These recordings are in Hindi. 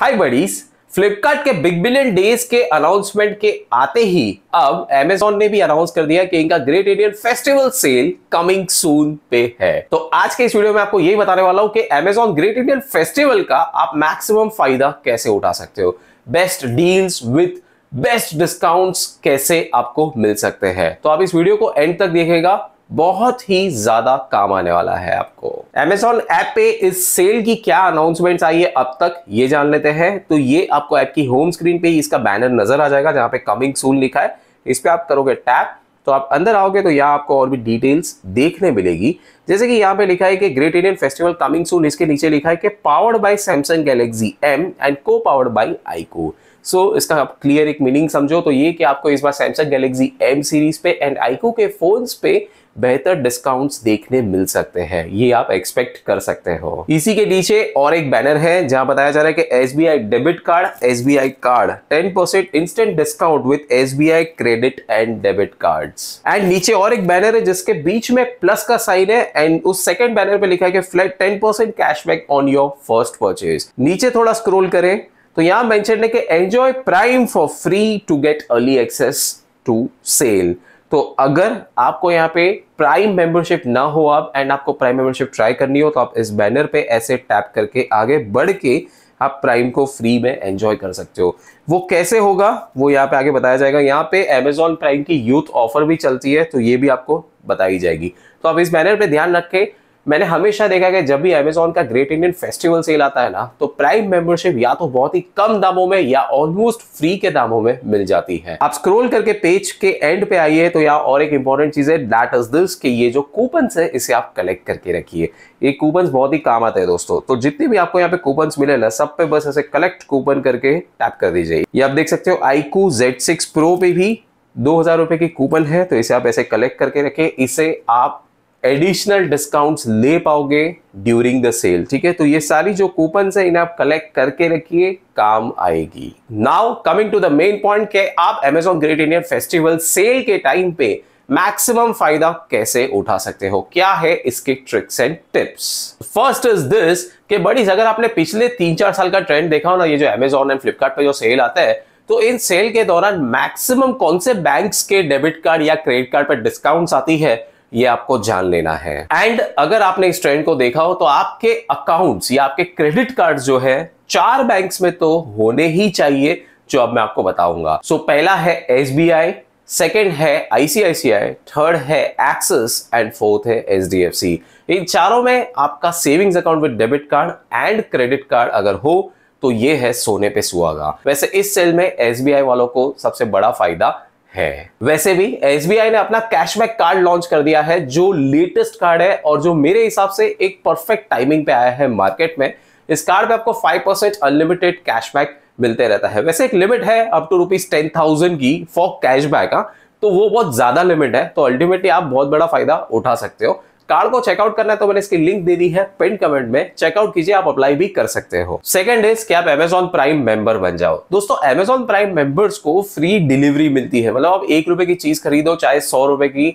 हाय बडीज फ्लिपकार्ट के बिग बिलियन डेज के अनाउंसमेंट के आते ही अब एमेजॉन ने भी अनाउंस कर दिया कि इनका great Indian festival sale coming soon पे है तो आज के इस वीडियो में आपको यही बताने वाला हूं कि एमेजॉन ग्रेट इंडियन फेस्टिवल का आप मैक्सिमम फायदा कैसे उठा सकते हो best deals with best discounts कैसे आपको मिल सकते हैं तो आप इस वीडियो को एंड तक देखेगा बहुत ही ज्यादा काम आने वाला है आपको एमेजॉन ऐप पे इस सेल की क्या अनाउंसमेंट आई है अब तक ये जान लेते हैं तो ये आपको ऐप की होम स्क्रीन पे इसका बैनर नजर आ जाएगा जहां पे कमिंग सून लिखा है इस पर आप करोगे टैप तो आप अंदर आओगे तो यहाँ आपको और भी डिटेल्स देखने मिलेगी जैसे कि यहाँ पे लिखा है कि great Indian festival coming soon इसके नीचे लिखा है कि powered by Samsung Galaxy M and को पावर्ड बाय आईको सो इसका आप क्लियर एक मीनिंग समझो तो ये कि आपको इस बार सैमसंग गैलेक्सी एम सीरीज पे एंड आईको के फोन्स पे बेहतर डिस्काउंट्स देखने मिल सकते हैं ये आप एक्सपेक्ट कर सकते हो इसी के नीचे और एक बैनर है जहां बताया जा रहा है कि S B I debit card S B I card ten percent instant discount with S B I credit and debit card and नीचे और एक बैनर है जिसके बीच में प्लस का साइन है एंड उस सेकेंड बैनर पे लिखा है कि flat ten percent cashback on your first purchase नीचे थोड़ा स्क्रोल करें तो यहां मेंशन है कि enjoy prime for free to get early access to sale तो अगर आपको यहाँ पे प्राइम मेंबरशिप ना हो आप एंड आपको प्राइम मेंबरशिप ट्राई करनी हो तो आप इस बैनर पे ऐसे टैप करके आगे बढ़ के आप प्राइम को फ्री में एंजॉय कर सकते हो वो कैसे होगा वो यहाँ पे आगे बताया जाएगा यहाँ पे एमेजॉन प्राइम की यूथ ऑफर भी चलती है तो ये भी आपको बताई जाएगी तो आप इस बैनर पे ध्यान रखें मैंने हमेशा देखा कि जब भी अमेजोन का ग्रेट इंडियन फेस्टिवल सेल आता है ना तो प्राइम मेंबरशिप या तो बहुत ही कम दामों में या ऑलमोस्ट फ्री के दामों में मिल जाती है आप स्क्रॉल करके पेज के एंड पे आइए तो यहाँ और एक इंपॉर्टेंट चीज है दैट इज दिस कि ये जो कूपन है इसे आप कलेक्ट करके रखिए ये कूपन बहुत ही काम आते हैं दोस्तों तो जितने भी आपको यहाँ पे कूपन मिले ना सब पे बस ऐसे कलेक्ट कूपन करके टैप कर दीजिए ये आप देख सकते हो आईकू जेड सिक्स पे भी दो हजार रुपए की कूपन है तो इसे आप ऐसे कलेक्ट करके रखें इसे आप एडिशनल डिस्काउंट्स ले पाओगे ड्यूरिंग द सेल ठीक है तो ये सारी जो कूपन है इन्हें आप कलेक्ट करके रखिए काम आएगी now coming to the main point के आप Amazon great Indian festival sale के टाइम पे मैक्सिमम फायदा कैसे उठा सकते हो क्या है इसके tricks and tips first is this के बड़ी अगर आपने पिछले तीन चार साल का ट्रेंड देखा हो ना ये जो एमेजॉन एंड फ्लिपकार्ट जो सेल आता है तो इन सेल के दौरान मैक्सिमम कौन से बैंक्स के डेबिट कार्ड या क्रेडिट कार्ड पर डिस्काउंट्स आती है ये आपको जान लेना है एंड अगर आपने इस ट्रेंड को देखा हो तो आपके अकाउंट्स या आपके क्रेडिट कार्ड जो है चार बैंक्स में तो होने ही चाहिए जो अब मैं आपको बताऊंगा सो so, पहला है एस बी आई सेकेंड है आईसीआईसीआई थर्ड है एक्सिस एंड फोर्थ है एच डी एफ सी इन चारों में आपका savings account with debit card and credit card अगर हो तो ये है सोने पे सुहागा वैसे इस सेल में एसबीआई वालों को सबसे बड़ा फायदा है वैसे भी एस ने अपना कैशबैक कार्ड लॉन्च कर दिया है जो लेटेस्ट कार्ड है और जो मेरे हिसाब से एक परफेक्ट टाइमिंग पे आया है मार्केट में इस कार्ड पे आपको 5% परसेंट अनलिमिटेड कैशबैक मिलते रहता है वैसे एक लिमिट है up to rupees ten thousand की फॉर कैशबैक हाँ, तो वो बहुत ज्यादा लिमिट है तो अल्टीमेटली आप बहुत बड़ा फायदा उठा सकते हो कार्ड को चेकआउट करना है तो मैंने इसकी लिंक दे दी है पिन कमेंट में चेकआउट कीजिए आप अप्लाई भी कर सकते हो सेकंड इज क्या आप एमेजॉन प्राइम मेंबर बन जाओ दोस्तों एमेजॉन प्राइम मेंबर्स को फ्री डिलीवरी मिलती है मतलब आप एक रुपए की चीज खरीदो चाहे सौ रुपए की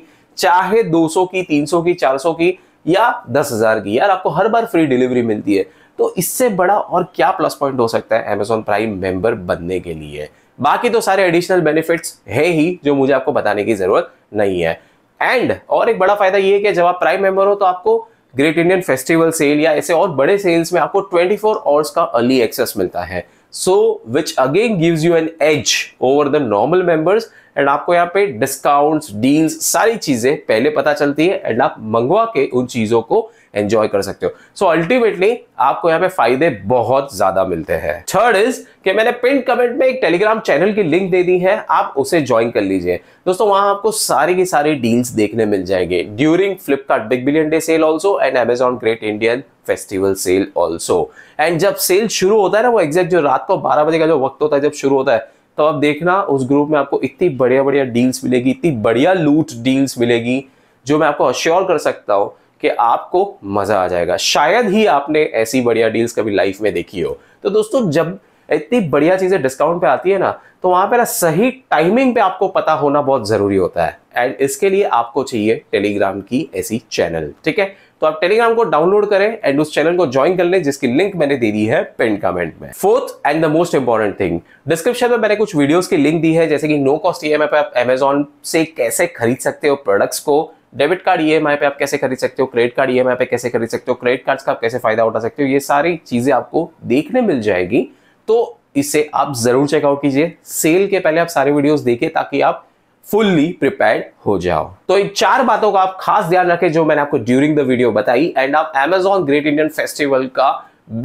चाहे 200 की 300 की 400 की या 10,000 की यार आपको हर बार फ्री डिलीवरी मिलती है तो इससे बड़ा और क्या प्लस पॉइंट हो सकता है अमेजोन प्राइम मेंबर बनने के लिए बाकी तो सारे एडिशनल बेनिफिट्स है ही जो मुझे आपको बताने की जरूरत नहीं है एंड और एक बड़ा फायदा ये है कि जब आप प्राइम मेंबर हो तो आपको ग्रेट इंडियन फेस्टिवल सेल या ऐसे और बड़े सेल्स में आपको 24 फोर आवर्स का अर्ली एक्सेस मिलता है so which again gives you an edge over the normal members and आपको यहाँ पे डिस्काउंट्स डील्स सारी चीजें पहले पता चलती है एंड आप मंगवा के उन चीजों को एंजॉय कर सकते हो सो so, अल्टीमेटली आपको यहाँ पे फायदे बहुत ज्यादा मिलते हैं थर्ड इज कि मैंने पिन कमेंट में एक टेलीग्राम चैनल की लिंक दे दी है आप उसे ज्वाइन कर लीजिए दोस्तों वहां आपको सारी की सारी डील्स देखने मिल जाएंगे during Flipkart big billion day sale also and Amazon great Indian festival sale also and जब सेल शुरू होता है ना वो एग्जैक्ट जो रात को बारह बजे का जो वक्त होता है जब शुरू होता है तो आप देखना उस ग्रुप में आपको इतनी बढ़िया बढ़िया डील्स मिलेगी इतनी बढ़िया लूट डील्स मिलेगी जो मैं आपको अश्योर कर सकता हूँ कि आपको मजा आ जाएगा शायद ही आपने ऐसी बढ़िया डील्स कभी लाइफ में देखी हो तो दोस्तों जब इतनी बढ़िया चीज़ें डिस्काउंट पे आती है ना तो वहां पे ना सही टाइमिंग पे आपको पता होना बहुत ज़रूरी होता है एंड इसके लिए आपको चाहिए टेलीग्राम की ऐसी चैनल ठीक है तो आप टेलीग्राम को डाउनलोड करें एंड उस चैनल को ज्वाइन कर लें जिसकी लिंक मैंने दे दी है पिन कमेंट में fourth and the most important thing description में मैंने कुछ वीडियोस की लिंक दी है जैसे कि नो कॉस्ट ई पे आप एमेजॉन से कैसे खरीद सकते हो प्रोडक्ट्स को डेबिट कार्ड ई एम पे आप कैसे खरीद सकते हो क्रेडिट कार्ड ई एम पे कैसे खरीद सकते हो क्रेडिट कार्ड का आप कैसे फायदा उठा सकते हो ये सारी चीजें आपको देखने मिल जाएगी तो इसे आप जरूर चेकआउट कीजिए सेल के पहले आप सारे वीडियोस देखें ताकि आप फुल्ली प्रिपेयर हो जाओ तो इन चार बातों का आप खास ध्यान रखें जो मैंने आपको ड्यूरिंग द वीडियो बताई एंड आप एमेजॉन ग्रेट इंडियन फेस्टिवल का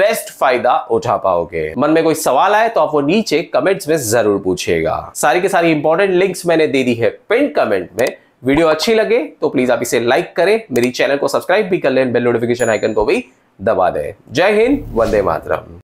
बेस्ट फायदा उठा पाओगे मन में कोई सवाल आए तो आप वो नीचे कमेंट्स में जरूर पूछेगा सारी के सारी इंपॉर्टेंट लिंक्स मैंने दे दी है पिन कमेंट में वीडियो अच्छी लगे तो प्लीज आप इसे लाइक करें मेरी चैनल को सब्सक्राइब भी कर लें बेल नोटिफिकेशन आइकन को भी दबा दें जय हिंद वंदे मातरम